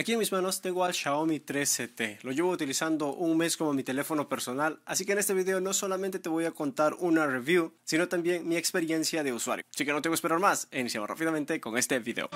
Aquí en mis manos tengo al Xiaomi 13T. lo llevo utilizando un mes como mi teléfono personal, así que en este video no solamente te voy a contar una review, sino también mi experiencia de usuario. Así que no tengo que esperar más iniciamos rápidamente con este video.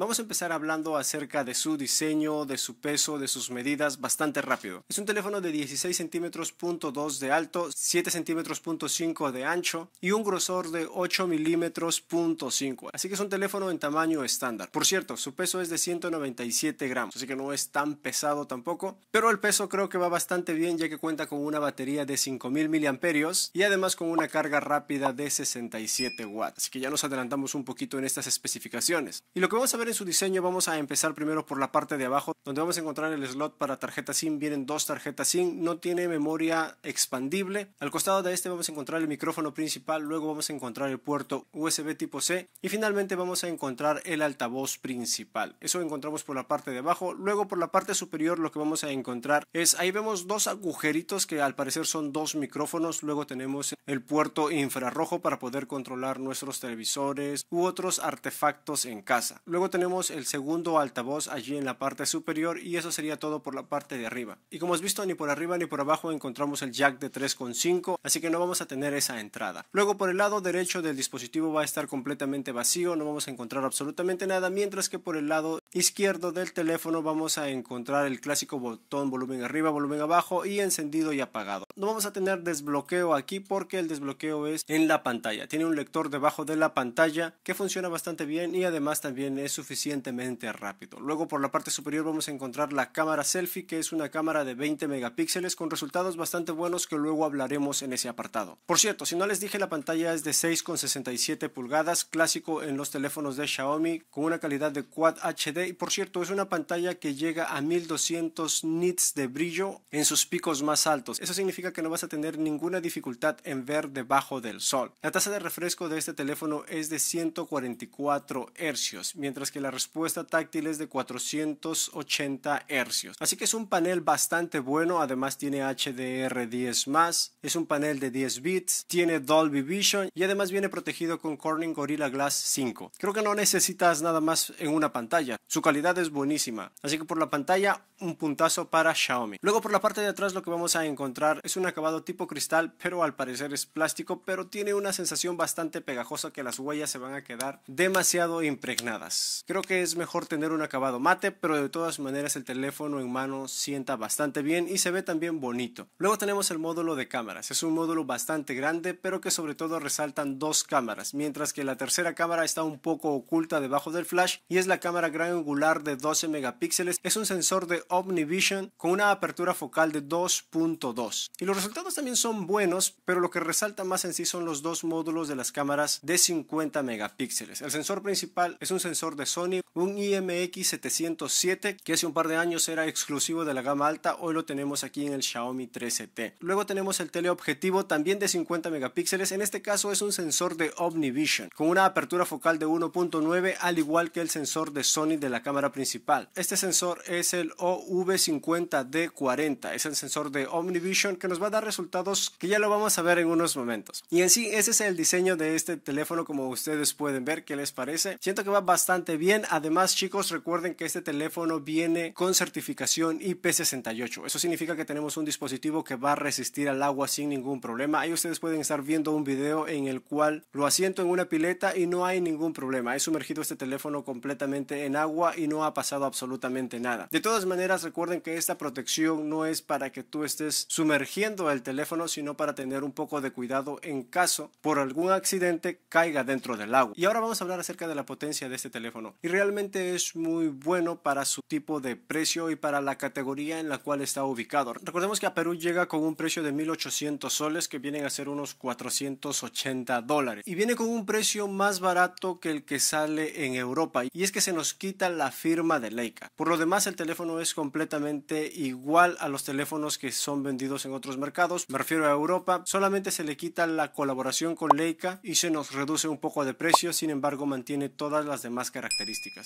Vamos a empezar hablando acerca de su diseño, de su peso, de sus medidas bastante rápido. Es un teléfono de 16 centímetros punto 2 de alto, 7 centímetros punto 5 de ancho y un grosor de 8 milímetros punto 5. Así que es un teléfono en tamaño estándar. Por cierto, su peso es de 197 gramos, así que no es tan pesado tampoco, pero el peso creo que va bastante bien ya que cuenta con una batería de 5000 miliamperios y además con una carga rápida de 67 watts. Así que ya nos adelantamos un poquito en estas especificaciones. Y lo que vamos a ver su diseño vamos a empezar primero por la parte de abajo donde vamos a encontrar el slot para tarjetas SIM. Vienen dos tarjetas SIM, no tiene memoria expandible. Al costado de este vamos a encontrar el micrófono principal, luego vamos a encontrar el puerto USB tipo C y finalmente vamos a encontrar el altavoz principal. Eso encontramos por la parte de abajo. Luego por la parte superior lo que vamos a encontrar es ahí vemos dos agujeritos que al parecer son dos micrófonos. Luego tenemos el puerto infrarrojo para poder controlar nuestros televisores u otros artefactos en casa. Luego tenemos tenemos el segundo altavoz allí en la parte superior y eso sería todo por la parte de arriba. Y como has visto, ni por arriba ni por abajo encontramos el jack de 3.5, así que no vamos a tener esa entrada. Luego por el lado derecho del dispositivo va a estar completamente vacío, no vamos a encontrar absolutamente nada, mientras que por el lado izquierdo del teléfono vamos a encontrar el clásico botón volumen arriba, volumen abajo y encendido y apagado. No vamos a tener desbloqueo aquí porque el desbloqueo es en la pantalla. Tiene un lector debajo de la pantalla que funciona bastante bien y además también es suficiente suficientemente rápido. Luego por la parte superior vamos a encontrar la cámara selfie que es una cámara de 20 megapíxeles con resultados bastante buenos que luego hablaremos en ese apartado. Por cierto, si no les dije la pantalla es de 6,67 pulgadas, clásico en los teléfonos de Xiaomi con una calidad de Quad HD y por cierto es una pantalla que llega a 1200 nits de brillo en sus picos más altos. Eso significa que no vas a tener ninguna dificultad en ver debajo del sol. La tasa de refresco de este teléfono es de 144 hercios, mientras que la respuesta táctil es de 480 hercios Así que es un panel bastante bueno, además tiene HDR10+, es un panel de 10 bits, tiene Dolby Vision y además viene protegido con Corning Gorilla Glass 5. Creo que no necesitas nada más en una pantalla, su calidad es buenísima, así que por la pantalla un puntazo para Xiaomi. Luego por la parte de atrás lo que vamos a encontrar es un acabado tipo cristal, pero al parecer es plástico, pero tiene una sensación bastante pegajosa que las huellas se van a quedar demasiado impregnadas creo que es mejor tener un acabado mate, pero de todas maneras el teléfono en mano sienta bastante bien y se ve también bonito. Luego tenemos el módulo de cámaras, es un módulo bastante grande, pero que sobre todo resaltan dos cámaras, mientras que la tercera cámara está un poco oculta debajo del flash y es la cámara gran angular de 12 megapíxeles, es un sensor de OmniVision con una apertura focal de 2.2. Y los resultados también son buenos, pero lo que resalta más en sí son los dos módulos de las cámaras de 50 megapíxeles. El sensor principal es un sensor de Sony, un IMX707 que hace un par de años era exclusivo de la gama alta, hoy lo tenemos aquí en el Xiaomi 13T. Luego tenemos el teleobjetivo también de 50 megapíxeles, en este caso es un sensor de OmniVision con una apertura focal de 1.9 al igual que el sensor de Sony de la cámara principal. Este sensor es el OV50D40, es el sensor de OmniVision que nos va a dar resultados que ya lo vamos a ver en unos momentos. Y en sí, ese es el diseño de este teléfono como ustedes pueden ver, ¿qué les parece? Siento que va bastante bien bien. Además, chicos, recuerden que este teléfono viene con certificación IP68. Eso significa que tenemos un dispositivo que va a resistir al agua sin ningún problema. Ahí ustedes pueden estar viendo un video en el cual lo asiento en una pileta y no hay ningún problema. He sumergido este teléfono completamente en agua y no ha pasado absolutamente nada. De todas maneras, recuerden que esta protección no es para que tú estés sumergiendo el teléfono, sino para tener un poco de cuidado en caso por algún accidente caiga dentro del agua. Y ahora vamos a hablar acerca de la potencia de este teléfono y realmente es muy bueno para su tipo de precio y para la categoría en la cual está ubicado. Recordemos que a Perú llega con un precio de 1800 soles que vienen a ser unos 480 dólares y viene con un precio más barato que el que sale en Europa y es que se nos quita la firma de Leica. Por lo demás el teléfono es completamente igual a los teléfonos que son vendidos en otros mercados, me refiero a Europa, solamente se le quita la colaboración con Leica y se nos reduce un poco de precio, sin embargo mantiene todas las demás características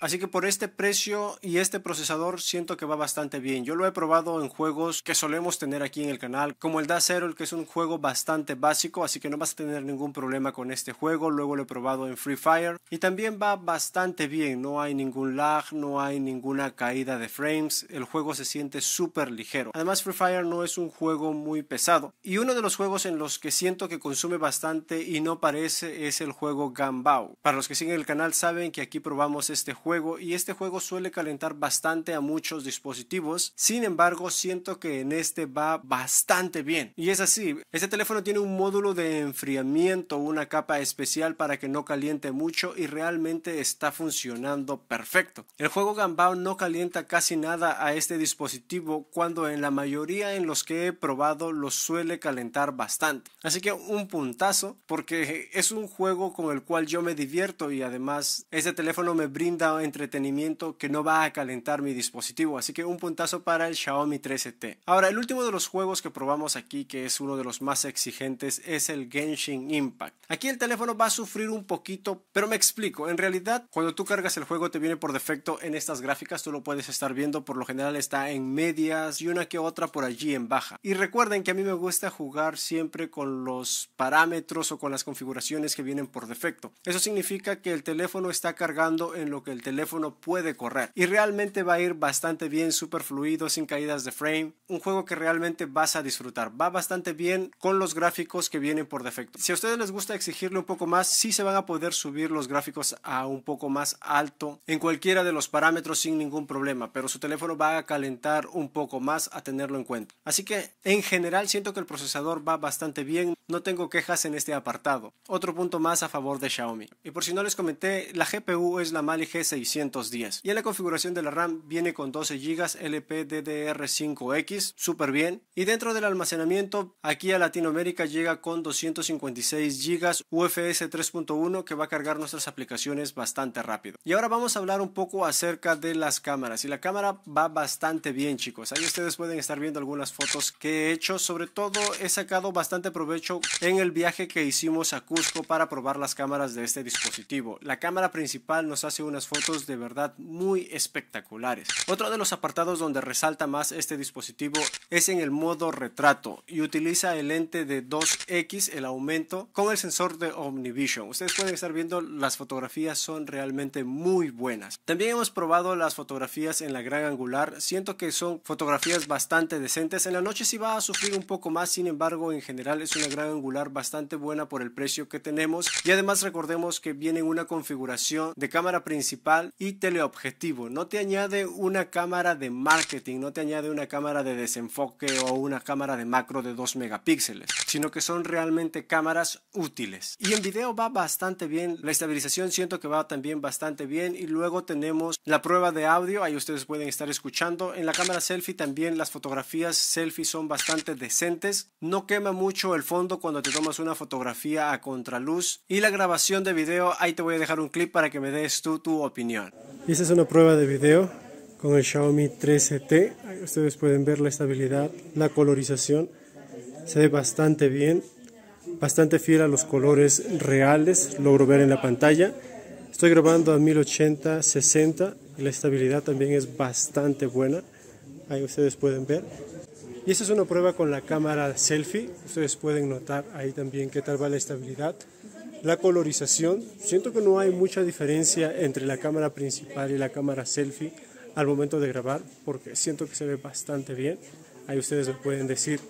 Así que por este precio y este procesador siento que va bastante bien. Yo lo he probado en juegos que solemos tener aquí en el canal, como el Da Zero, el que es un juego bastante básico, así que no vas a tener ningún problema con este juego. Luego lo he probado en Free Fire y también va bastante bien. No hay ningún lag, no hay ninguna caída de frames. El juego se siente súper ligero. Además, Free Fire no es un juego muy pesado. Y uno de los juegos en los que siento que consume bastante y no parece es el juego Gambao. Para los que siguen el canal saben que aquí probamos este juego y este juego suele calentar bastante a muchos dispositivos. Sin embargo, siento que en este va bastante bien. Y es así, este teléfono tiene un módulo de enfriamiento, una capa especial para que no caliente mucho y realmente está funcionando perfecto. El juego Gambao no calienta casi nada a este dispositivo cuando en la mayoría en los que he probado lo suele calentar bastante. Así que un puntazo porque es un juego con el cual yo me divierto y además este teléfono me brinda entretenimiento que no va a calentar mi dispositivo, así que un puntazo para el Xiaomi 13T. Ahora, el último de los juegos que probamos aquí, que es uno de los más exigentes, es el Genshin Impact. Aquí el teléfono va a sufrir un poquito, pero me explico, en realidad cuando tú cargas el juego te viene por defecto en estas gráficas, tú lo puedes estar viendo, por lo general está en medias y una que otra por allí en baja. Y recuerden que a mí me gusta jugar siempre con los parámetros o con las configuraciones que vienen por defecto. Eso significa que el teléfono está cargando en lo que el teléfono puede correr. Y realmente va a ir bastante bien, super fluido, sin caídas de frame. Un juego que realmente vas a disfrutar. Va bastante bien con los gráficos que vienen por defecto. Si a ustedes les gusta exigirle un poco más, sí se van a poder subir los gráficos a un poco más alto en cualquiera de los parámetros sin ningún problema, pero su teléfono va a calentar un poco más a tenerlo en cuenta. Así que en general siento que el procesador va bastante bien, no tengo quejas en este apartado. Otro punto más a favor de Xiaomi. Y por si no les comenté, la GPU es la Mali G610. Y en la configuración de la RAM viene con 12 GB LPDDR5X, súper bien. Y dentro del almacenamiento, aquí a Latinoamérica llega con 256 GB UFS 3.1 que va a cargar nuestras aplicaciones bastante rápido. Y ahora vamos a hablar un poco acerca de las cámaras. Y la cámara va bastante bien, chicos. Ahí ustedes pueden estar viendo algunas fotos que he hecho. Sobre todo he sacado bastante provecho en el viaje que hicimos a Cusco para probar las cámaras de este dispositivo. La cámara principal nos hace unas fotos de verdad muy espectaculares. Otro de los apartados donde resalta más este dispositivo es en el modo retrato y utiliza el lente de 2X, el aumento, con el sensor de Omnivision. Ustedes pueden estar viendo las fotografías son realmente muy buenas. También hemos probado las fotografías en la gran angular. Siento que son fotografías bastante decentes. En la noche sí va a sufrir un poco más, sin embargo en general es una gran angular bastante buena por el precio que tenemos. Y además recordemos que viene una configuración de cámara principal y teleobjetivo. No te añade una cámara de marketing, no te añade una cámara de desenfoque o una cámara de macro de 2 megapíxeles, sino que son realmente cámaras útiles. Y en video va bastante bien, la estabilización siento que va también bastante bien y luego tenemos la prueba de audio, ahí ustedes pueden estar escuchando. En la cámara selfie también las fotografías selfie son bastante decentes, no quema mucho el fondo cuando te tomas una fotografía a contraluz y la grabación de video, ahí te voy a dejar un clip para que me des tu opinión? Esta es una prueba de video con el Xiaomi 13T. Ustedes pueden ver la estabilidad, la colorización. Se ve bastante bien, bastante fiel a los colores reales, logro ver en la pantalla. Estoy grabando a 1080, 60 la estabilidad también es bastante buena. Ahí ustedes pueden ver. Y esta es una prueba con la cámara selfie. Ustedes pueden notar ahí también qué tal va la estabilidad. La colorización, siento que no hay mucha diferencia entre la cámara principal y la cámara selfie al momento de grabar, porque siento que se ve bastante bien. Ahí ustedes pueden decir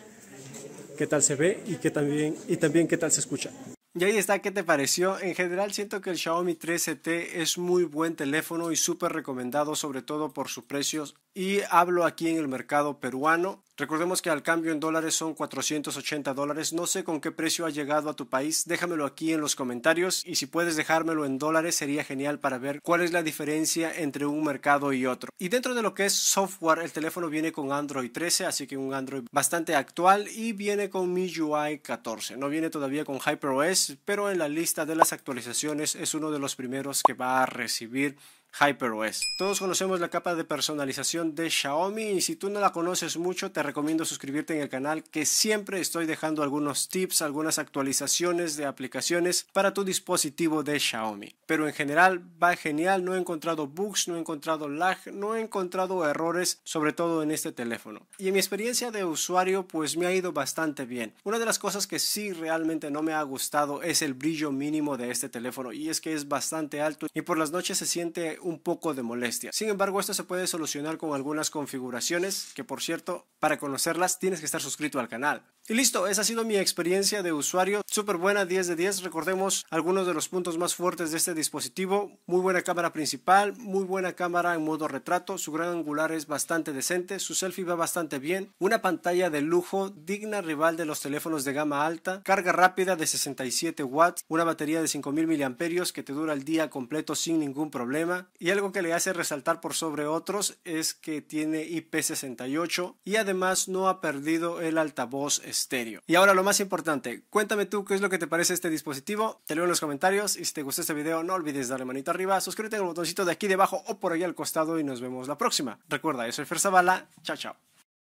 qué tal se ve y, también, y también qué tal se escucha. Y ahí está, ¿qué te pareció? En general siento que el Xiaomi 13 t es muy buen teléfono y súper recomendado, sobre todo por sus precios. Y hablo aquí en el mercado peruano. Recordemos que al cambio en dólares son 480 dólares. No sé con qué precio ha llegado a tu país. Déjamelo aquí en los comentarios y si puedes dejármelo en dólares sería genial para ver cuál es la diferencia entre un mercado y otro. Y dentro de lo que es software, el teléfono viene con Android 13, así que un Android bastante actual y viene con MIUI 14. No viene todavía con HyperOS, pero en la lista de las actualizaciones es uno de los primeros que va a recibir HyperOS. Todos conocemos la capa de personalización de Xiaomi y si tú no la conoces mucho te recomiendo suscribirte en el canal que siempre estoy dejando algunos tips, algunas actualizaciones de aplicaciones para tu dispositivo de Xiaomi. Pero en general va genial, no he encontrado bugs, no he encontrado lag, no he encontrado errores, sobre todo en este teléfono. Y en mi experiencia de usuario pues me ha ido bastante bien. Una de las cosas que sí realmente no me ha gustado es el brillo mínimo de este teléfono y es que es bastante alto y por las noches se siente un poco de molestia. Sin embargo, esto se puede solucionar con algunas configuraciones que, por cierto, para conocerlas tienes que estar suscrito al canal. Y listo, esa ha sido mi experiencia de usuario, súper buena, 10 de 10. Recordemos algunos de los puntos más fuertes de este dispositivo, muy buena cámara principal, muy buena cámara en modo retrato, su gran angular es bastante decente, su selfie va bastante bien, una pantalla de lujo, digna rival de los teléfonos de gama alta, carga rápida de 67 watts, una batería de 5000 mAh que te dura el día completo sin ningún problema, y algo que le hace resaltar por sobre otros es que tiene IP68 y además no ha perdido el altavoz estéreo. Y ahora lo más importante, cuéntame tú qué es lo que te parece este dispositivo, te leo en los comentarios y si te gustó este video no olvides darle manito arriba, suscríbete al botoncito de aquí debajo o por ahí al costado y nos vemos la próxima. Recuerda, yo soy Fer chao chao.